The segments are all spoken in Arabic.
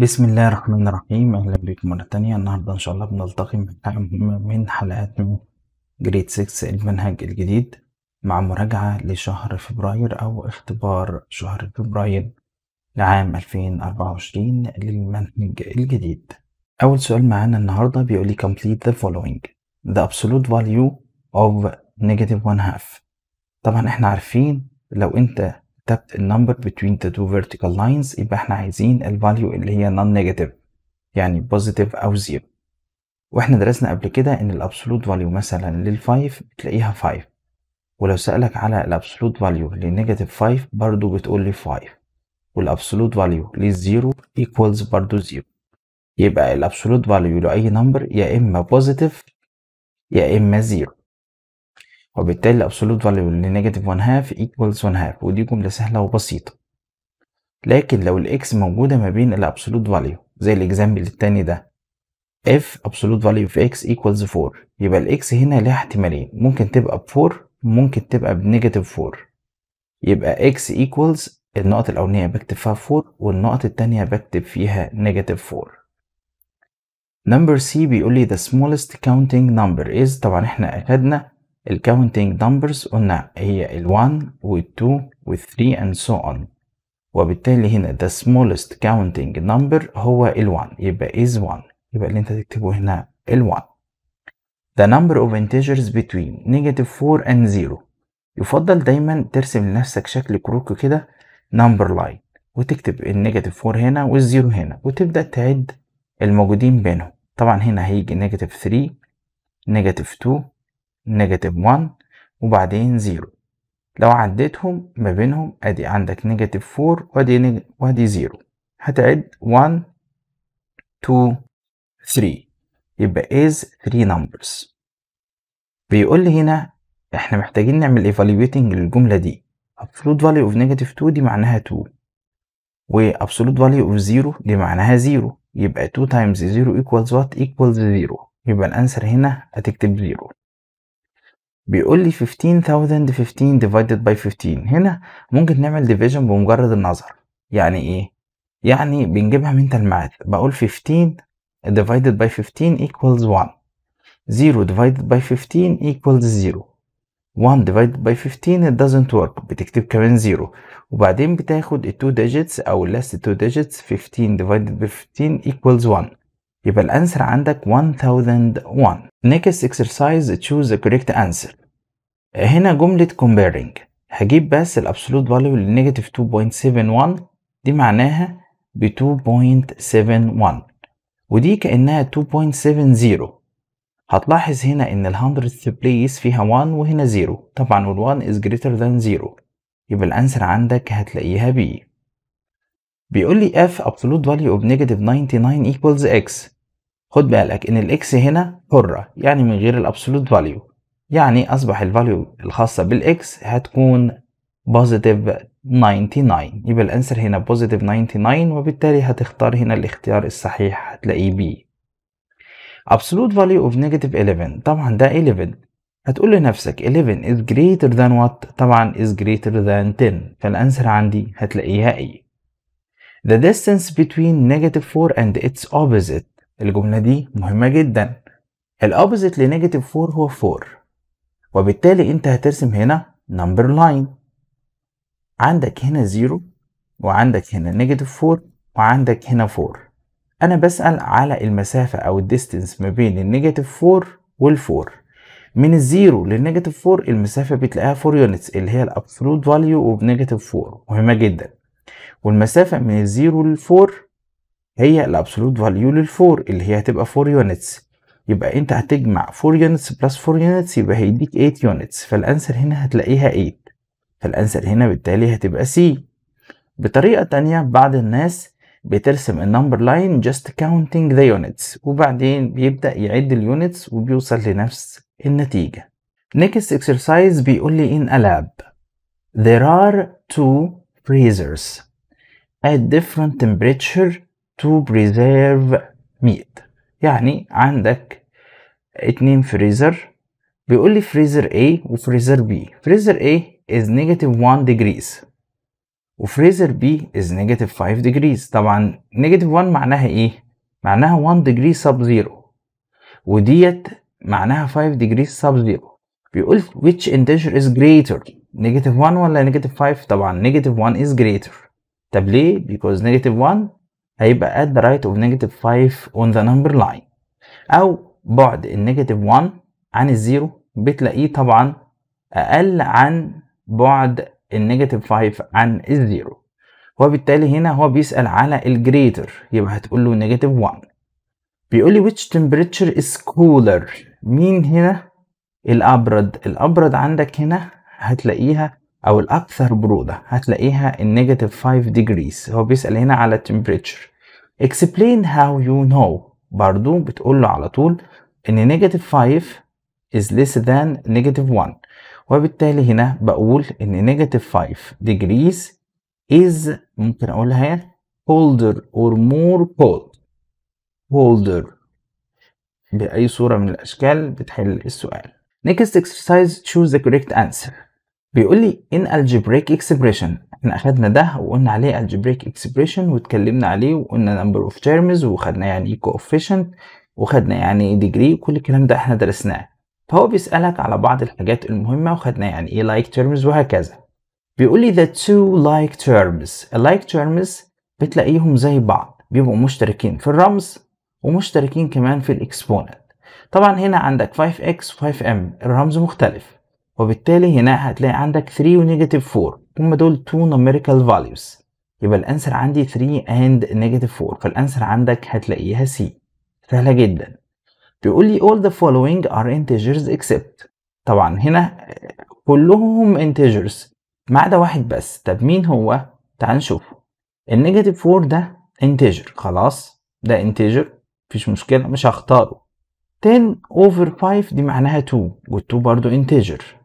بسم الله الرحمن الرحيم اهلا بكم مره تانية النهارده ان شاء الله بنلتقي من حلقه من حلقات من جريد 6 المنهج الجديد مع مراجعه لشهر فبراير او اختبار شهر فبراير لعام 2024 للمنهج الجديد اول سؤال معانا النهارده بيقول لي complete the following the absolute value of negative one half طبعا احنا عارفين لو انت tapped a number between the two vertical lines يبقى احنا عايزين الفاليو اللي هي non negative يعني positive او zero واحنا درسنا قبل كده ان الابسولوت فاليو مثلا لل5 بتلاقيها 5 ولو سألك على الابسولوت فاليو للنيجاتيف 5 برضو بتقول لي 5 والابسولوت فاليو للزيرو equals برضو زيرو يبقى الابسولوت فاليو لأي نمبر يا اما بوزيتيف يا اما زيرو وبالتالي الابسولوت فاليو لنيجاتيف 1 هاف ايكوالز 1 هاف ودي جمله سهله وبسيطه لكن لو الاكس موجوده ما بين الابسولوت فاليو زي الاكزامبل التاني ده اف absolute value في x equals 4 يبقى الاكس هنا ليها احتمالين ممكن تبقى ب 4 ممكن تبقى بنيجاتيف 4 يبقى x equals النقط الأولانية بكتب فيها 4 والنقط التانية بكتب فيها negative 4 number C بيقول لي the smallest counting number is طبعا احنا أخدنا الكاونتينج نمبرز قلنا هي ال1 وال2 وال3 and so on وبالتالي هنا the smallest counting number هو ال1 يبقى is 1 يبقى اللي انت تكتبه هنا ال1 the number of integers between negative 4 and 0 يفضل دايما ترسم لنفسك شكل كروك كده number line وتكتب النيجاتيف 4 هنا والزيرو هنا وتبدأ تعد الموجودين بينهم طبعا هنا هيجي نيجاتيف 3 نيجاتيف 2 نيجاتيف 1 وبعدين 0 لو عديتهم ما بينهم ادي عندك نيجاتيف 4 وادي نج... وادي 0 هتعد 1 2 3 يبقى is 3 numbers بيقول لي هنا احنا محتاجين نعمل evaluating للجملة دي absolute value of negative 2 دي معناها 2 و absolute value of 0 دي معناها 0 يبقى 2 times 0 equals what equals 0 يبقى الانسر هنا هتكتب 0 بيقول لي 15000 15 divided by 15 هنا ممكن نعمل division بمجرد النظر يعني ايه يعني بنجيبها من تلمعات بقول 15 divided by 15 equals 1 0 divided by 15 equals 0 1 divided by 15 it doesn't work بتكتب كمان 0 وبعدين بتاخد 2 digits او last 2 digits 15 divided by 15 equals 1 يبقى الانسر عندك 1001 next exercise choose the correct answer هنا جملة comparing هجيب بس absolute value فاليو negative 2.71 دي معناها ب 2.71 ودي كأنها 2.70 هتلاحظ هنا ان ال 100th place فيها 1 وهنا 0 طبعا وال 1 is greater than 0 يبقى الانسر عندك هتلاقيها بيه بيقول لي f absolute value of negative 99 equals x خد بالك ان الاكس هنا حرة يعني من غير الابسولوت فاليو يعني اصبح الفاليو الخاصة بالاكس هتكون positive 99 يبقى الانسر هنا positive 99 وبالتالي هتختار هنا الاختيار الصحيح هتلاقيه b absolute value of negative 11 طبعا ده 11 هتقول لنفسك 11 is greater than what طبعا is greater than 10 فالانسر عندي هتلاقيها ايه The distance between negative 4 and its opposite الجملة دي مهمة جدا الأوبزيت لنيجاتيف 4 هو 4 وبالتالي أنت هترسم هنا number line عندك هنا 0 وعندك هنا نيجاتيف 4 وعندك هنا 4 أنا بسأل على المسافة أو الديستنس ما بين النيجاتيف 4 وال 4 من الزيرو للنيجاتيف 4 المسافة بتلاقيها 4 يونتس اللي هي الأبسولوت فاليو أوف نيجاتيف 4 مهمة جدا والمسافه من الزيرو للفور هي الابسولوت فاليو للفور اللي هي هتبقى 4 يونتس يبقى انت هتجمع 4 يونتس بلس 4 يونتس يبقى هيديك 8 يونتس فالانسر هنا هتلاقيها 8 فالانسر هنا بالتالي هتبقى سي بطريقه تانية بعض الناس بترسم النمبر لاين جاست كاونتنج ذا يونتس وبعدين بيبدا يعد اليونتس وبيوصل لنفس النتيجه next exercise بيقول لي in a lab there are two freezers at different temperature to preserve meat يعني عندك اتنين فريزر بيقول لي فريزر A وفريزر B فريزر A is negative 1 degrees وفريزر B is negative 5 degrees طبعا negative 1 معناها ايه؟ معناها 1 degree sub zero وديت معناها 5 degrees sub zero بيقول which integer is greater negative 1 ولا negative 5 طبعا negative 1 is greater طب ليه؟ because negative 1 هيبقى at the right of negative 5 on the number line أو بعد النيجاتيف 1 عن الزيرو بتلاقيه طبعا أقل عن بعد النيجاتيف 5 عن الزيرو وبالتالي هنا هو بيسأل على الجريتر يبقى هتقول له نيجاتيف 1 بيقول لي which temperature is cooler مين هنا الأبرد الأبرد عندك هنا هتلاقيها او الاكثر بروده هتلاقيها النيجاتيف 5 degrees هو بيسال هنا على temperature explain how you know برضو بتقول له على طول ان نيجاتيف 5 is less than نيجاتيف 1 وبالتالي هنا بقول ان نيجاتيف 5 degrees is ممكن اقولها هنا colder or more cold colder بأي صورة من الأشكال بتحل السؤال next exercise choose the correct answer بيقول لي ان algebraic expression احنا اخدنا ده وقلنا عليه algebraic expression واتكلمنا عليه وقلنا number of terms وخدنا يعني ايه coefficient وخدنا يعني ايه degree وكل الكلام ده احنا درسناه فهو بيسألك على بعض الحاجات المهمة وخدنا يعني ايه like terms وهكذا بيقول لي the two like terms like terms بتلاقيهم زي بعض بيبقوا مشتركين في الرمز ومشتركين كمان في الاكسبوننت طبعا هنا عندك 5x و 5m الرمز مختلف وبالتالي هنا هتلاقي عندك 3 ونيجاتيف 4 هما دول 2 numerical values يبقى الانسر عندي 3 and negative 4 فالانسر عندك هتلاقيها C سهلة جدا بيقول لي all the following are integers except طبعا هنا كلهم integers ما عدا واحد بس طب مين هو؟ تعال نشوف النيجاتيف 4 ده integer خلاص ده integer مفيش مشكلة مش هختاره 10 over 5 دي معناها 2 وال2 برضه integer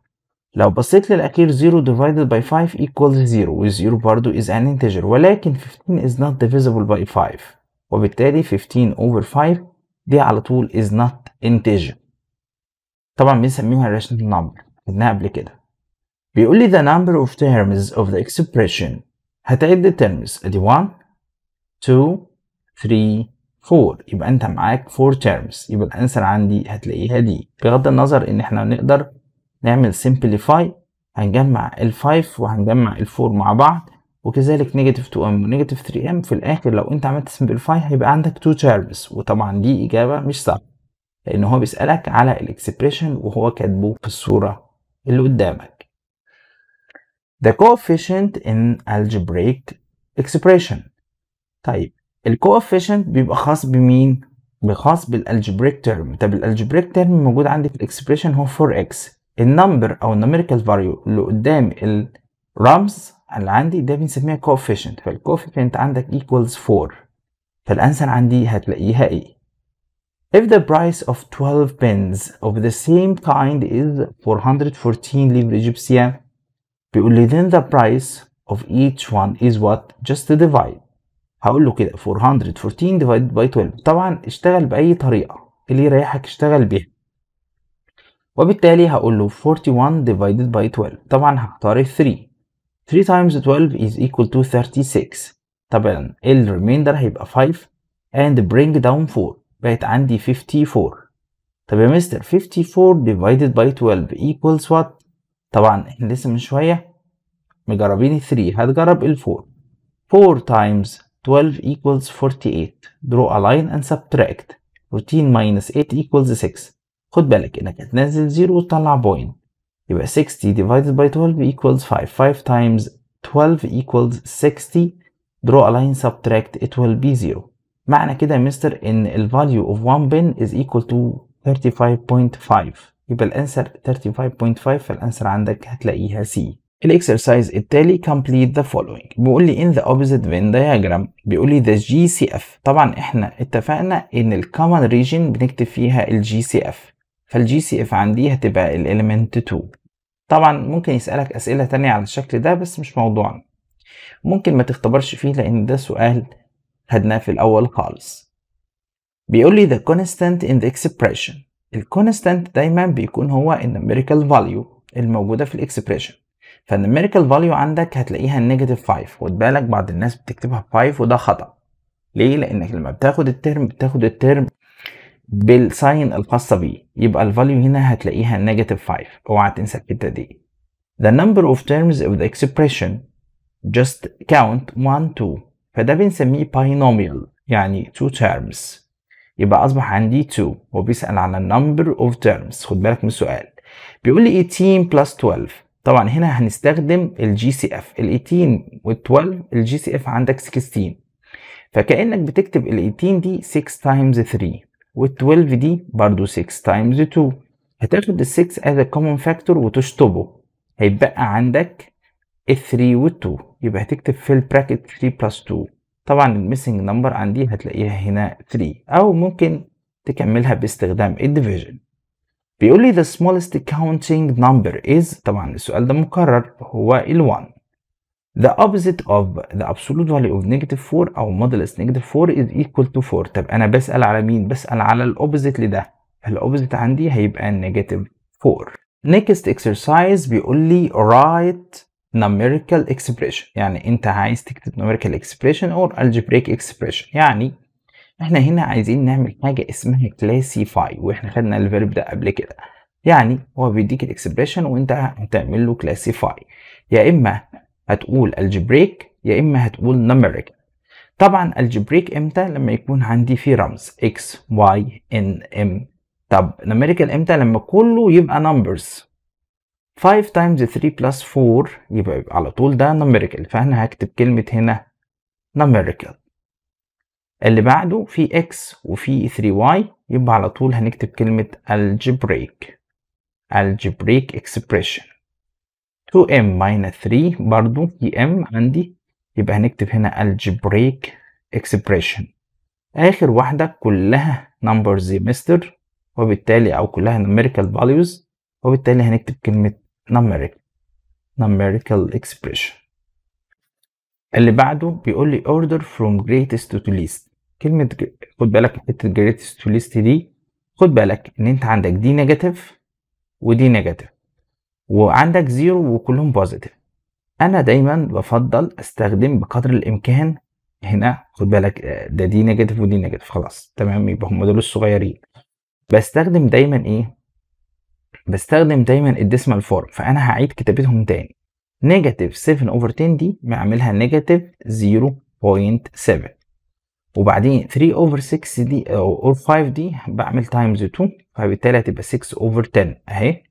لو بصيت للأخير 0 divided by 5 equals 0 0 برضو is an integer ولكن 15 is not divisible by 5 وبالتالي 15 over 5 دي على طول is not integer طبعا بنسميها rational number خدناها قبل كده بيقول لي the number of terms of the expression هتعد terms ادي 1 2 3 4 يبقى انت معاك 4 terms يبقى الانسر عندي هتلاقيها دي بغض النظر ان احنا نقدر نعمل سمبليفاي هنجمع ال5 وهنجمع ال4 مع بعض وكذلك نيجاتيف 2m ونيجاتيف 3m في الاخر لو انت عملت سمبليفاي هيبقى عندك 2 تيرمز وطبعا دي اجابه مش صح لان هو بيسالك على الاكسبريشن وهو كاتبه في الصوره اللي قدامك the coefficient in algebraic expression طيب الكوفيشنت بيبقى خاص بمين بخاص بالالجبريك تيرم طب الالجبريك تيرم موجود عندي في الاكسبريشن هو 4x النمبر او النميريكال فاليو اللي قدام الرمز اللي عندي ده بنسميها كوفيشنت فالكوفيشنت عندك equals 4 فالانسر عندي هتلاقيها ايه If the price of 12 pins of the same kind is 414 livre Egyptian بيقول لي then the price of each one is what just divide هقول له كده 414 divided by 12 طبعا اشتغل بأي طريقة اللي يريحك اشتغل بيها وبالتالي هقول له 41 divided by 12 طبعا هختار 3 3 times 12 is equal to 36 طبعا ال remainder هيبقى 5 and bring down 4 بقت عندي 54 طب يا مستر 54 divided by 12 equals what طبعا احنا لسه من شويه مجربين ال 3 هتجرب ال 4 4 times 12 equals 48 draw a line and subtract 14 minus 8 equals 6 خد بالك انك هتنزل 0 وتطلع بوينت يبقى 60 divided by 12 equals 5 5 times 12 equals 60 draw a line subtract it will be 0 معنى كده يا مستر ان ال value of one bin is equal to 35.5 يبقى الانسر 35.5 فالانسر عندك هتلاقيها C الاكسرسايز التالي complete the following بيقول لي in the opposite Venn diagram بيقول لي the GCF طبعا احنا اتفقنا ان الكومن region بنكتب فيها الجي سي اف فالجي سي اف عندي هتبقى الاليمنت 2 طبعا ممكن يسألك أسئلة تانية على الشكل ده بس مش موضوعنا ممكن ما تختبرش فيه لأن ده سؤال خدناه في الأول خالص بيقول لي the constant in the expression ال constant دايما بيكون هو النميريكال value الموجودة في الاكسبريشن فالنميريكال value عندك هتلاقيها النيجاتيف 5 خد بالك بعض الناس بتكتبها 5 وده خطأ ليه؟ لأنك لما بتاخد الترم بتاخد الترم بالساين الخاصة بيه يبقى الفاليو هنا هتلاقيها نيجاتيف 5 اوعى تنسى الحتة دي The number of terms of the expression just count 1 2 فده بنسميه binomial يعني 2 terms يبقى أصبح عندي 2 وبيسأل على number of terms خد بالك من السؤال بيقول لي 18 plus 12 طبعا هنا هنستخدم ال GCF ال 18 وال 12 الجي GCF عندك 16 فكأنك بتكتب ال 18 دي 6 times 3 وال12 دي برضو 6 تايمز 2 هتاخد ال 6 as a common factor وتشطبه هيتبقى عندك ال 3 وال 2 يبقى هتكتب في البراكت 3 بلس 2 طبعا الميسنج نمبر عندي هتلاقيها هنا 3 او ممكن تكملها باستخدام الديفيجن بيقول لي the smallest counting number is طبعا السؤال ده مكرر هو ال 1 The opposite of the absolute value of negative 4 أو modulus negative 4 is equal to 4 طب أنا بسأل على مين؟ بسأل على الأوبزيت لده opposite عندي هيبقى negative 4 Next exercise بيقول لي write numerical expression يعني أنت عايز تكتب numerical expression or algebraic expression يعني احنا هنا عايزين نعمل حاجة اسمها classify واحنا خدنا الفيرب ده قبل كده يعني هو بيديك الاكسبريشن وانت هتعمل له كلاسيفاي يا اما هتقول الجبريك يا اما هتقول numeric طبعا الجبريك امتى لما يكون عندي فيه رمز x y n m طب numerical امتى لما كله يبقى numbers 5 times 3 plus 4 يبقى, يبقى على طول ده numerical فانا هكتب كلمة هنا numerical اللي بعده في x وفي 3y يبقى على طول هنكتب كلمة algebraic algebraic expression 2m minus 3 برضو e m عندي يبقى هنكتب هنا algebraic expression آخر واحدة كلها numbers يا مستر وبالتالي أو كلها numerical values وبالتالي هنكتب كلمة numeric numerical expression اللي بعده بيقول لي order from greatest to least كلمة خد بالك حتة greatest to least دي خد بالك إن أنت عندك دي نيجاتيف ودي نيجاتيف وعندك زيرو وكلهم بوزيتيف انا دايما بفضل استخدم بقدر الامكان هنا خد بالك آه، ده دي نيجاتيف ودي نيجاتيف خلاص تمام يبقى هم دول الصغيرين بستخدم دايما ايه بستخدم دايما الديسمال فورم فانا هعيد كتابتهم تاني نيجاتيف 7 اوفر 10 دي بعملها نيجاتيف 0.7 وبعدين 3 اوفر 6 دي او آه، 5 دي بعمل تايمز 2 فبالتالي هتبقى 6 اوفر 10 اهي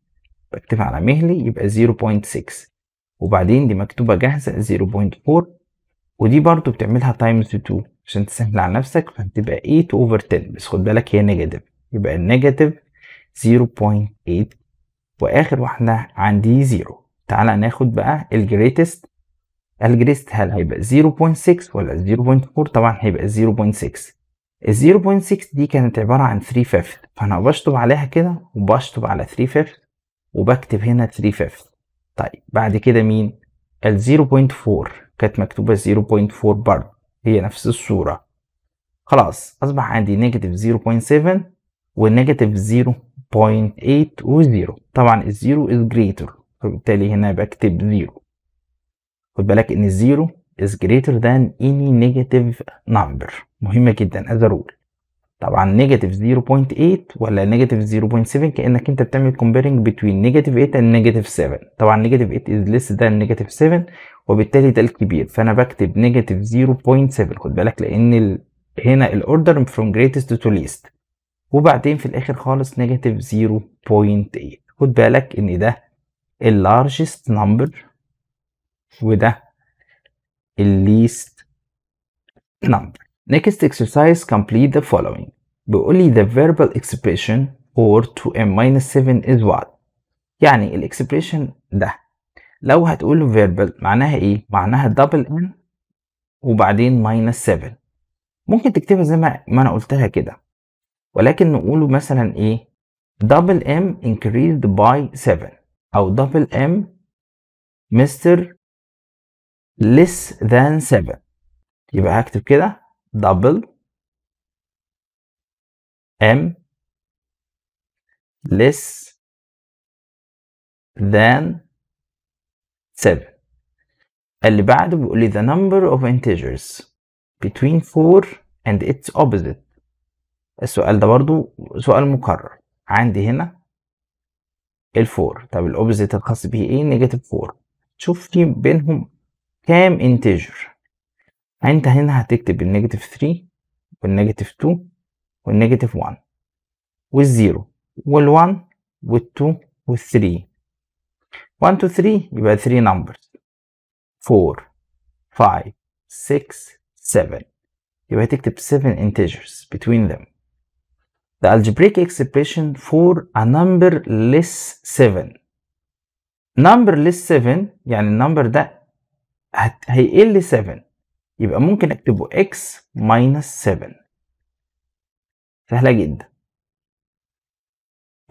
بكتبها على مهلي يبقى 0.6 وبعدين دي مكتوبة جاهزة 0.4 ودي برضو بتعملها تايمز 2 عشان تسهل على نفسك فهتبقى 8 اوفر 10 بس خد بالك هي نيجاتيف يبقى النيجاتيف 0.8 واخر واحدة عندي 0 تعالى ناخد بقى الجريتست الجريست هل هيبقى 0.6 ولا 0.4 طبعا هيبقى 0.6 ال 0.6 دي كانت عبارة عن 3 5 فأنا بشطب عليها كده وبشطب على 3 5 وبكتب هنا 3 فيفث طيب بعد كده مين ال 0.4 كانت مكتوبة 0.4 برضه هي نفس الصورة خلاص أصبح عندي نيجاتيف 0.7 والنيجاتيف 0.8 و0 طبعا ال 0 is greater فبالتالي هنا بكتب 0 خد بالك إن ال 0 is greater than any negative number مهمة جدا as a rule طبعا نيجاتيف 0.8 ولا نيجاتيف 0.7 كانك انت بتعمل كومبيرنج بين نيجاتيف 8 اند نيجاتيف 7 طبعا نيجاتيف 8 از ليس ذان نيجاتيف 7 وبالتالي ده الكبير فانا بكتب نيجاتيف 0.7 خد بالك لان ال... هنا الاوردر فروم جريتست تو ليست وبعدين في الاخر خالص نيجاتيف 0.8 خد بالك ان ده اللارجست نمبر وده الليست نمبر Next exercise complete the following بيقول لي the verbal expression or 2m minus 7 is what يعني expression ده لو هتقول verbal معناها ايه معناها double n وبعدين minus 7 ممكن تكتبها زي ما انا قلتها كده ولكن نقوله مثلا ايه double m increased by 7 او double m mister less than 7 يبقى هكتب كده double m less than 7 اللي بعده بيقول لي the number of integers between 4 and its opposite السؤال ده برضو سؤال مكرر عندي هنا ال 4 طب الاوبزيت الخاص به ايه نيجاتيف 4 شوف في بينهم كام integer انت هنا هتكتب النيجاتيف 3 والنيجاتيف 2 والنيجاتيف 1 والزيرو وال1 وال2 وال3 1 2 3 يبقى 3 نمبرز 4 5 6 7 يبقى هتكتب 7 integers between them the algebraic expression for a number less 7 number less 7 يعني النمبر ده هيقل 7 يبقى ممكن اكتبه x minus 7 سهلة جدا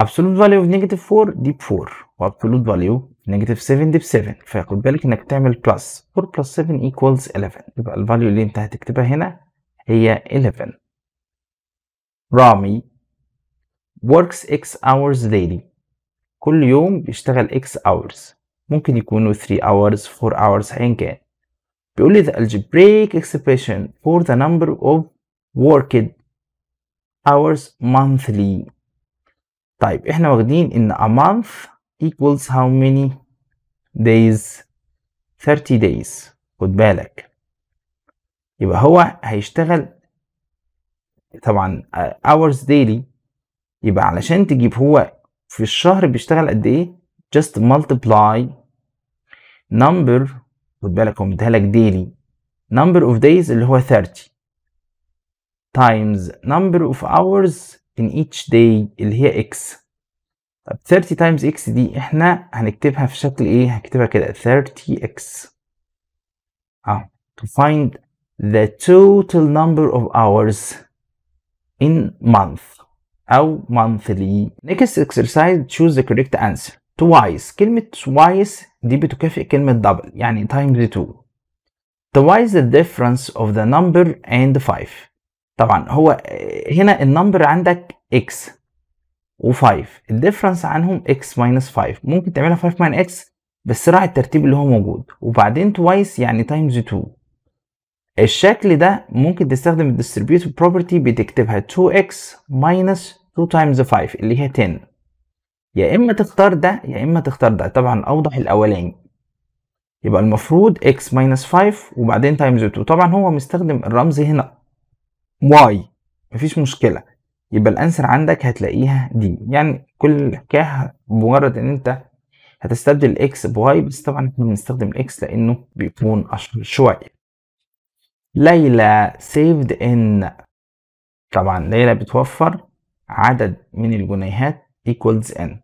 absolute value of negative 4 دي ب 4 و absolute value negative 7 دي ب 7 فخد بالك انك تعمل plus 4 plus 7 equals 11 يبقى الفاليو اللي انت هتكتبها هنا هي 11 رامي works x hours daily كل يوم بيشتغل x hours ممكن يكونوا 3 hours 4 hours ايا كان بيقول لي the algebraic expression for the number of worked hours monthly طيب احنا واخدين ان a month equals how many days 30 days خد بالك يبقى هو هيشتغل طبعا hours daily يبقى علشان تجيب هو في الشهر بيشتغل قد ايه just multiply number خد بالك هو مديها لك number of days اللي هو 30 times number of hours in each day اللي هي x طب 30 times x دي احنا هنكتبها في شكل ايه هكتبها كده 30x اه to find the total number of hours in month أو monthly. Next exercise choose the correct answer. twice كلمة twice دي بتكافئ كلمة double يعني times تو twice the difference of the number and five طبعا هو هنا النمبر عندك x و5 الديفرنس عنهم x minus 5 ممكن تعملها 5 minus x بس راعي الترتيب اللي هو موجود وبعدين twice يعني times 2 الشكل ده ممكن تستخدم الديستريبيوتيف بروبرتي بتكتبها 2x minus 2 times 5 اللي هي 10 يا اما تختار ده يا اما تختار ده طبعا اوضح الاولاني يبقى المفروض x 5 وبعدين تايمز 2 طبعا هو مستخدم الرمز هنا y مفيش مشكلة يبقى الانسر عندك هتلاقيها دي يعني كل الحكاية بمجرد ان انت هتستبدل x بواي بس طبعا احنا بنستخدم x لانه بيكون اشهر شوية ليلى saved in طبعا ليلى بتوفر عدد من الجنيهات equals n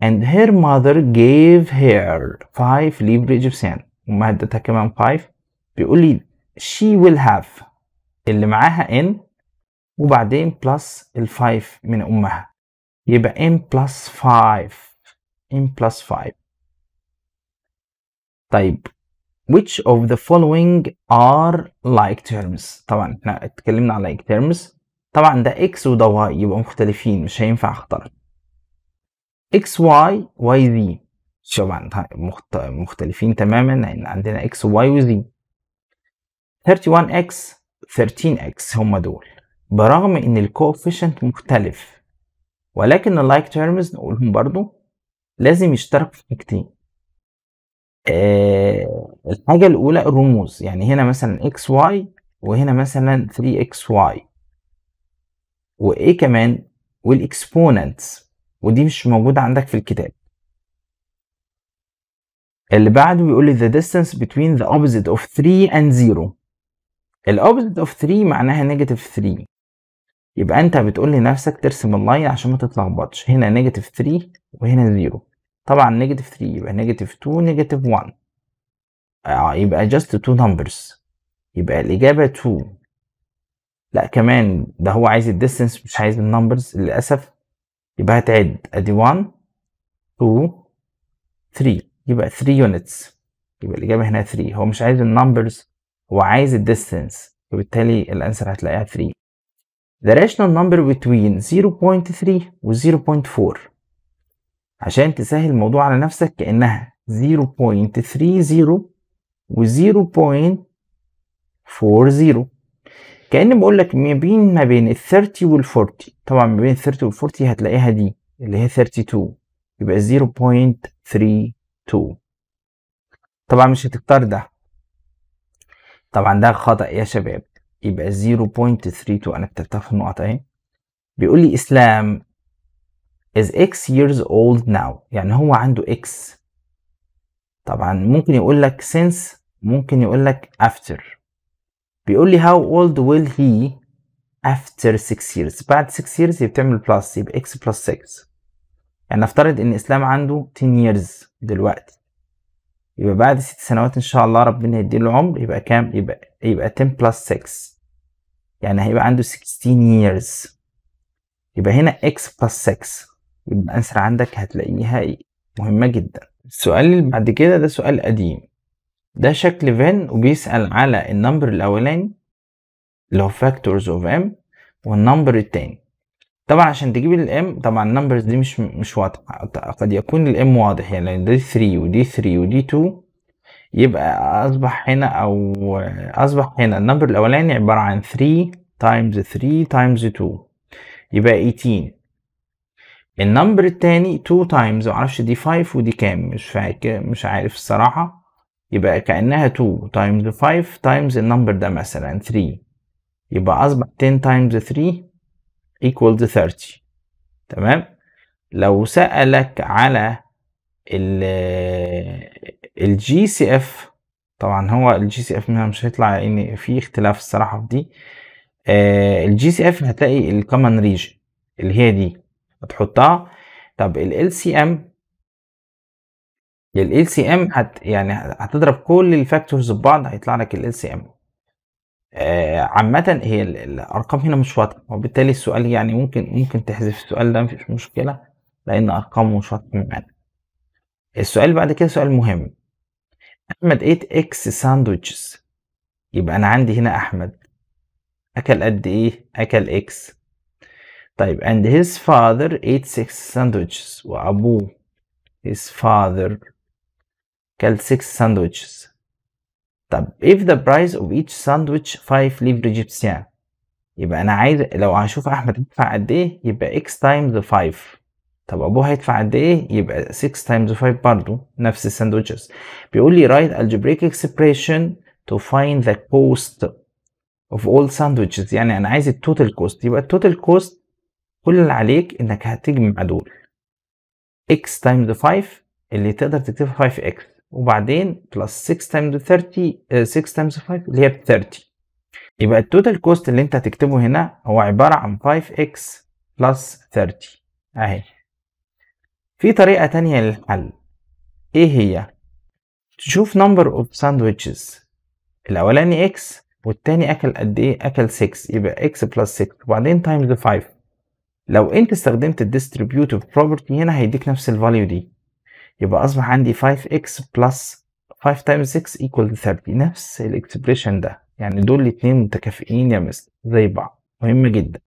and her mother gave her 5 libra Egyptian امها ادتها كمان 5 بيقول لي she will have اللي معاها n وبعدين plus ال 5 من امها يبقى n plus 5 n plus 5 طيب which of the following are like terms طبعا احنا اتكلمنا على like terms طبعا ده x وده y يبقوا مختلفين مش هينفع اختار اكس واي واي زي طبعا مختلفين تماما لان يعني عندنا اكس واي وزي 31x 13x هما دول برغم ان الكوفيشنت مختلف ولكن اللايك تيرمز نقولهم برضو لازم يشترك في حاجتين آه الحاجة الأولى الرموز يعني هنا مثلا اكس واي وهنا مثلا 3 اكس واي وإيه كمان والإكسبوننتس ودي مش موجودة عندك في الكتاب اللي بعده بيقول لي the distance between the opposite of 3 and 0 ال opposite of 3 معناها negative 3 يبقى انت بتقول لنفسك ترسم اللاين عشان ما تتلخبطش هنا نيجاتيف 3 وهنا 0 طبعا نيجاتيف 3 يبقى نيجاتيف 2 نيجاتيف 1 آه يبقى just 2 numbers يبقى الاجابه 2 لا كمان ده هو عايز الديستنس مش عايز النمبرز للاسف يبقى هتعد ادي 1 2 3 يبقى 3 يونتس يبقى الاجابه هنا 3 هو مش عايز النمبرز هو عايز الديستنس وبالتالي الانسر هتلاقيها 3 the rational number between 0.3 و 0.4 عشان تسهل الموضوع على نفسك كأنها 0.30 و 0.40 كان بقول لك ما بين ما بين ال 30 وال 40 طبعا ما بين ال 30 وال 40 هتلاقيها دي اللي هي 32 يبقى 0.32 طبعا مش هتختار ده طبعا ده خطأ يا شباب يبقى 0.32 انا كتبتها في النقط اهي بيقول لي اسلام is x years old now يعني هو عنده x طبعا ممكن يقول لك since ممكن يقول لك after بيقول لي how old will he after 6 years بعد 6 years بتعمل plus يبقى x plus 6 يعني نفترض ان اسلام عنده 10 years دلوقتي يبقى بعد ست سنوات ان شاء الله ربنا يديله عمر يبقى كام يبقى يبقى 10 plus 6 يعني هيبقى عنده 16 years يبقى هنا x plus 6 يبقى الانسر عندك هتلاقيها مهمة جدا السؤال اللي بعد كده ده سؤال قديم ده شكل فين وبيسأل على النمبر الأولاني اللي هو فاكتورز اوف ام والنمبر التاني طبعا عشان تجيب الام طبعا النمبرز دي مش مش واضحة قد يكون الام واضح يعني دي 3 ودي 3 ودي 2 يبقى أصبح هنا أو أصبح هنا النمبر الأولاني عبارة عن 3 تايمز 3 تايمز 2 يبقى 18 النمبر التاني 2 تايمز معرفش دي 5 ودي كام مش فاكر مش عارف الصراحة يبقى كأنها 2 times 5 times النمبر ده مثلا 3 يبقى أصبح 10 times 3 equals 30 تمام لو سألك على الجي سي اف طبعا هو الجي سي اف منها مش هيطلع ان في اختلاف الصراحه في دي الجي سي اف هتلاقي الكومن ريجن اللي هي دي هتحطها طب ال سي ام ال سي ام هت يعني هتضرب كل الفاكتورز ببعض هيطلع لك ال سي ام آه، عامة هي الأرقام هنا مش واضحة وبالتالي السؤال يعني ممكن ممكن تحذف السؤال ده مفيش مشكلة لأن أرقامه مش واضحة معانا السؤال بعد كده سؤال مهم أحمد إيت إكس ساندويتشز يبقى أنا عندي هنا أحمد أكل قد إيه؟ أكل إكس طيب and his father ate six sandwiches وأبوه his father كلت 6 ساندويتشز طب if the price of each sandwich 5 livre egyptian يبقى انا عايز لو هشوف احمد هيدفع قد ايه يبقى x times 5 طب ابوه هيدفع قد ايه يبقى 6 times 5 برضه نفس الساندويتشز بيقول لي write algebraic expression to find the cost of all sandwiches يعني انا عايز التوتال كوست يبقى التوتال كوست كل اللي عليك انك هتجمع دول x times 5 اللي تقدر تكتبها 5x وبعدين بلس 6 تايمز 30 6 تايمز 5 اللي هي 30 يبقى التوتال كوست اللي انت هتكتبه هنا هو عباره عن 5x بلس 30 اهي في طريقه تانية للحل ايه هي تشوف نمبر اوف ساندويتشز الاولاني x والتاني اكل قد ايه اكل 6 يبقى اكس بلس 6 وبعدين تايمز 5 لو انت استخدمت الديستريبيوتيف بروبرتي هنا هيديك نفس الفاليو دي يبقى اصبح عندي 5x plus 5 times 6 equal 30 نفس الاكسبريشن ده يعني دول الاتنين متكافئين يا مستر زي بعض مهم جدا